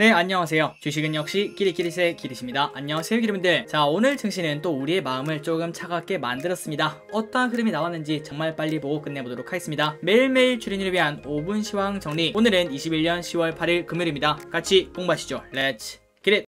네 안녕하세요 주식은 역시 끼리끼리새 기리십니다 안녕하세요 기리분들 자 오늘 증시는 또 우리의 마음을 조금 차갑게 만들었습니다 어떠한 흐름이 나왔는지 정말 빨리 보고 끝내보도록 하겠습니다 매일매일 주린이를 위한 5분 시황 정리 오늘은 21년 10월 8일 금요일입니다 같이 공부하시죠 렛츠 기릿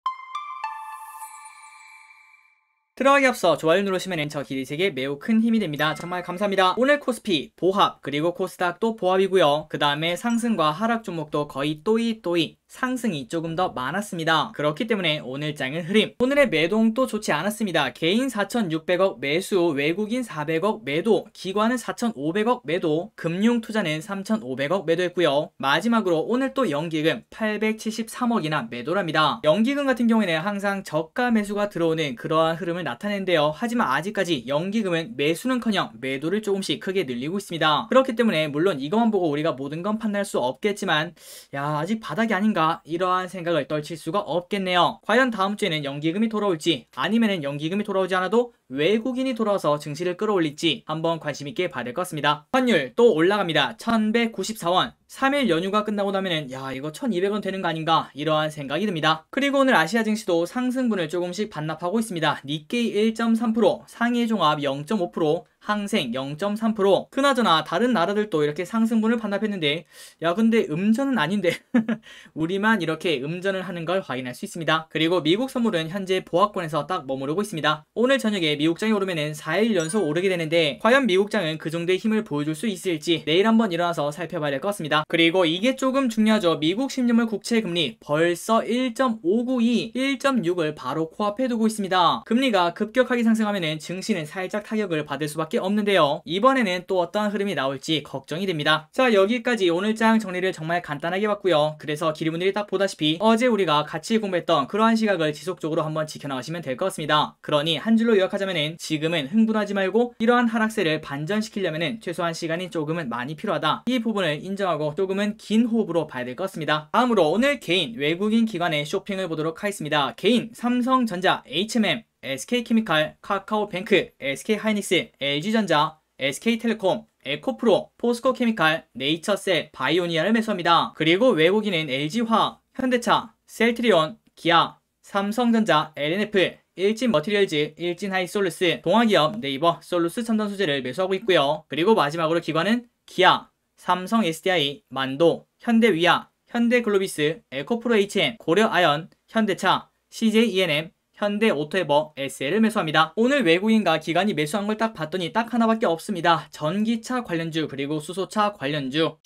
들어가기 앞서 좋아요 누르시면 엔처 길이세계 매우 큰 힘이 됩니다. 정말 감사합니다. 오늘 코스피, 보합, 그리고 코스닥도 보합이고요. 그 다음에 상승과 하락 종목도 거의 또이 또이 상승이 조금 더 많았습니다. 그렇기 때문에 오늘장은 흐림. 오늘의 매동도 좋지 않았습니다. 개인 4,600억 매수, 외국인 400억 매도, 기관은 4,500억 매도, 금융 투자는 3,500억 매도했고요. 마지막으로 오늘 또 연기금 873억이나 매도랍니다. 연기금 같은 경우에는 항상 저가 매수가 들어오는 그러한 흐름을 나타낸대요 하지만 아직까지 연기금은 매수는커녕 매도를 조금씩 크게 늘리고 있습니다. 그렇기 때문에 물론 이것만 보고 우리가 모든 건 판단할 수 없겠지만 야 아직 바닥이 아닌가 연가 이러한 생각을 떨칠 수가 없겠네요. 과연 다음 주에는 연기금이 돌아올지 아니면 연기금이 돌아오지 않아도 외국인이 돌아와서 증시를 끌어올릴지 한번 관심 있게 받을 것 같습니다. 환율 또 올라갑니다. 1194원 3일 연휴가 끝나고 나면은 야 이거 1200원 되는 거 아닌가 이러한 생각이 듭니다. 그리고 오늘 아시아 증시도 상승분을 조금씩 반납하고 있습니다. 니케이 1.3%, 상해 종합 0.5%, 항생 0.3% 그나저나 다른 나라들도 이렇게 상승분을 반납했는데 야 근데 음전은 아닌데 우리만 이렇게 음전을 하는 걸 확인할 수 있습니다 그리고 미국 선물은 현재 보합권에서 딱 머무르고 있습니다 오늘 저녁에 미국장이 오르면 4일 연속 오르게 되는데 과연 미국장은 그 정도의 힘을 보여줄 수 있을지 내일 한번 일어나서 살펴봐야 될 것 같습니다 있습니다. 그리고 이게 조금 중요하죠. 미국 10년물 국채 금리 벌써 1.592, 1.6을 바로 코앞에 두고 있습니다. 금리가 급격하게 상승하면 증시는 살짝 타격을 받을 수밖에 없는데요. 이번에는 또 어떠한 흐름이 나올지 걱정이 됩니다. 자 여기까지 오늘 장 정리를 정말 간단하게 봤고요. 그래서 기리문들이딱 보다시피 어제 우리가 같이 공부했던 그러한 시각을 지속적으로 한번 지켜나가시면 될 것 같습니다. 그러니 한 줄로 요약하자면 지금은 흥분하지 말고 이러한 하락세를 반전시키려면 최소한 시간이 조금은 많이 필요하다. 이 부분을 인정하고 조금은 긴 호흡으로 봐야 될 것 같습니다. 다음으로 오늘 개인 외국인 기관의 쇼핑을 보도록 하겠습니다. 개인 삼성전자, HMM, SK케미칼, 카카오뱅크, SK하이닉스, LG전자, SK텔레콤, 에코프로, 포스코케미칼, 네이처셀, 바이오니아를 매수합니다. 그리고 외국인은 LG화학, 현대차, 셀트리온, 기아, 삼성전자, LNF, 일진 머티리얼즈, 일진 하이솔루스, 동아기업, 네이버, 솔루스 첨단 소재를 매수하고 있고요. 그리고 마지막으로 기관은 기아, 삼성 SDI, 만도, 현대위아, 현대글로비스, 에코프로 HM, 고려아연, 현대차, CJENM, 현대 오토에버 SL을 매수합니다. 오늘 외국인과 기관이 매수한 걸 딱 봤더니 딱 하나밖에 없습니다. 전기차 관련주 그리고 수소차 관련주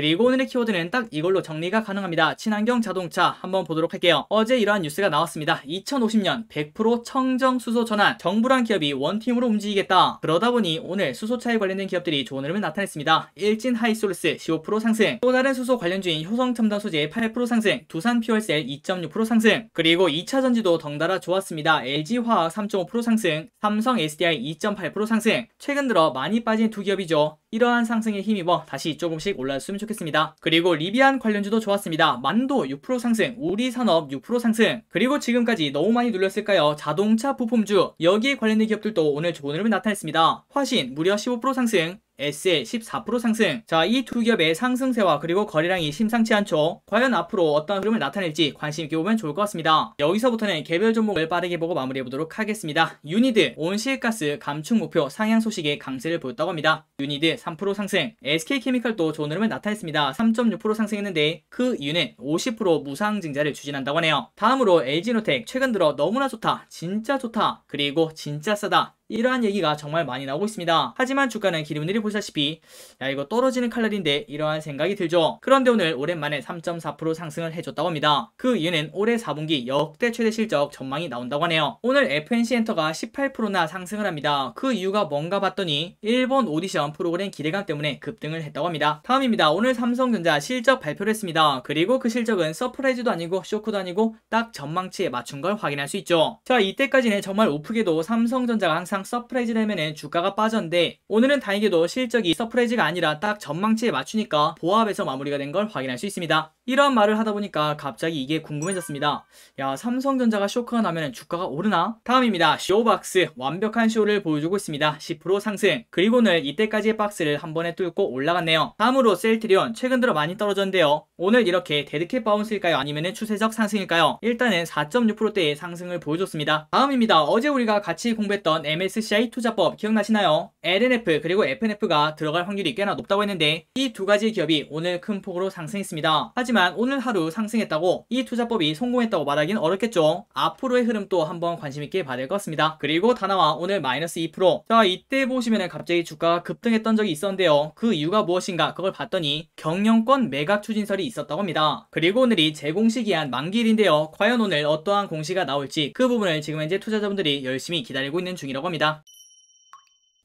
그리고 오늘의 키워드는 딱 이걸로 정리가 가능합니다. 친환경 자동차 한번 보도록 할게요. 어제 이러한 뉴스가 나왔습니다. 2050년 100% 청정 수소 전환 정부랑 기업이 원팀으로 움직이겠다. 그러다 보니 오늘 수소차에 관련된 기업들이 좋은 흐름을 나타냈습니다. 일진 하이솔스 루15% 상승 또 다른 수소 관련주인 효성첨단 소재 8% 상승 두산 퓨얼셀 2.6% 상승 그리고 2차 전지도 덩달아 좋았습니다. LG화학 3.5% 상승 삼성 SDI 2.8% 상승 최근 들어 많이 빠진 두 기업이죠. 이러한 상승에 힘입어 다시 조금씩 올라왔으면 좋겠습니다. 계속습니다 그리고 리비안 관련주도 좋았습니다. 만도 6% 상승, 우리 산업 6% 상승. 그리고 지금까지 너무 많이 눌렸을까요? 자동차 부품주 여기에 관련된 기업들도 오늘 좋은 흐름을 나타냈습니다. 화신 무려 15% 상승, S의 14% 상승. 자, 이 두 기업의 상승세와 그리고 거래량이 심상치 않죠. 과연 앞으로 어떤 흐름을 나타낼지 관심 있게 보면 좋을 것 같습니다. 여기서부터는 개별 종목을 빠르게 보고 마무리해 보도록 하겠습니다. 유니드 온실가스 감축 목표 상향 소식에 강세를 보였다고 합니다. 유니드 3% 상승. s k 케미컬도 좋은 흐름을 나타냈습니다. 3.6% 상승했는데 그 이유는 50% 무상 증자를 추진한다고 하네요. 다음으로 LG노텍 최근 들어 너무나 좋다. 진짜 좋다. 그리고 진짜 싸다. 이러한 얘기가 정말 많이 나오고 있습니다. 하지만 주가는 기름들이 보시다시피 야 이거 떨어지는 칼날인데 이러한 생각이 들죠. 그런데 오늘 오랜만에 3.4% 상승을 해줬다고 합니다. 그 이유는 올해 4분기 역대 최대 실적 전망이 나온다고 하네요. 오늘 FNC 엔터가 18%나 상승을 합니다. 그 이유가 뭔가 봤더니 일본 오디션 프로그램 기대감 때문에 급등을 했다고 합니다. 다음입니다. 오늘 삼성전자 실적 발표를 했습니다. 그리고 그 실적은 서프라이즈도 아니고 쇼크도 아니고 딱 전망치에 맞춘 걸 확인할 수 있죠. 자 이때까지는 정말 오프게도 삼성전자가 항상 항상 서프라이즈 되면 주가가 빠졌는데 오늘은 다행히도 실적이 서프라이즈가 아니라 딱 전망치에 맞추니까 보합에서 마무리가 된 걸 확인할 수 있습니다. 이런 말을 하다 보니까 갑자기 이게 궁금해졌습니다. 야 삼성전자가 쇼크가 나면 주가가 오르나? 다음입니다. 쇼박스 완벽한 쇼를 보여주고 있습니다. 10% 상승 그리고는 이때까지의 박스를 한 번에 뚫고 올라갔네요. 다음으로 셀트리온 최근 들어 많이 떨어졌는데요. 오늘 이렇게 데드캣 바운스일까요? 아니면 추세적 상승일까요? 일단은 4.6%대의 상승을 보여줬습니다. 다음입니다. 어제 우리가 같이 공부했던 MSCI 투자법 기억나시나요? LNF 그리고 FNF가 들어갈 확률이 꽤나 높다고 했는데 이 두 가지 기업이 오늘 큰 폭으로 상승했습니다. 하지만 하지만 오늘 하루 상승했다고 이 투자법이 성공했다고 말하기는 어렵겠죠. 앞으로의 흐름 도 한번 관심 있게 봐야 될것 같습니다. 그리고 다나와 오늘 마이너스 2%. 자 이때 보시면은 갑자기 주가가 급등했던 적이 있었는데요. 그 이유가 무엇인가 그걸 봤더니 경영권 매각 추진설이 있었다고 합니다. 그리고 오늘이 재공시기한 만기일인데요. 과연 오늘 어떠한 공시가 나올지 그 부분을 지금 현재 투자자분들이 열심히 기다리고 있는 중이라고 합니다.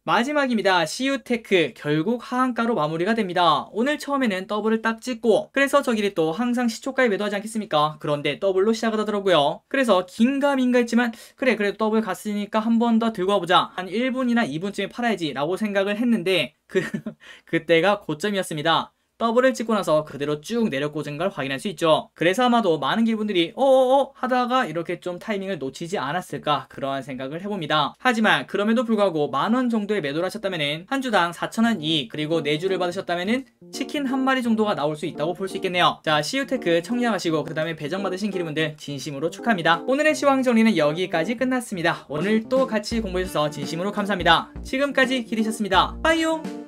마지막입니다. CU테크 결국 하한가로 마무리가 됩니다. 오늘 처음에는 더블을 딱 찍고 그래서 저길이 또 항상 시초가에 매도하지 않겠습니까? 그런데 더블로 시작하더라고요. 그래서 긴가민가 했지만 그래 그래도 더블 갔으니까 한 번 더 들고 와보자. 한 1분이나 2분쯤에 팔아야지 라고 생각을 했는데 그, 그때가 고점이었습니다. 더블을 찍고 나서 그대로 쭉 내려 꽂은 걸 확인할 수 있죠. 그래서 아마도 많은 기분들이 어어어 어, 어 하다가 이렇게 좀 타이밍을 놓치지 않았을까 그러한 생각을 해봅니다. 하지만 그럼에도 불구하고 만 원 정도의 매도를 하셨다면 한 주당 4천원 이익 그리고 4주를 받으셨다면 치킨 한 마리 정도가 나올 수 있다고 볼 수 있겠네요. 자시유테크 청량하시고 그 다음에 배정 받으신 기름분들 진심으로 축하합니다. 오늘의 시황정리는 여기까지 끝났습니다. 오늘 또 같이 공부해주셔서 진심으로 감사합니다. 지금까지 기리셨습니다. 빠이용!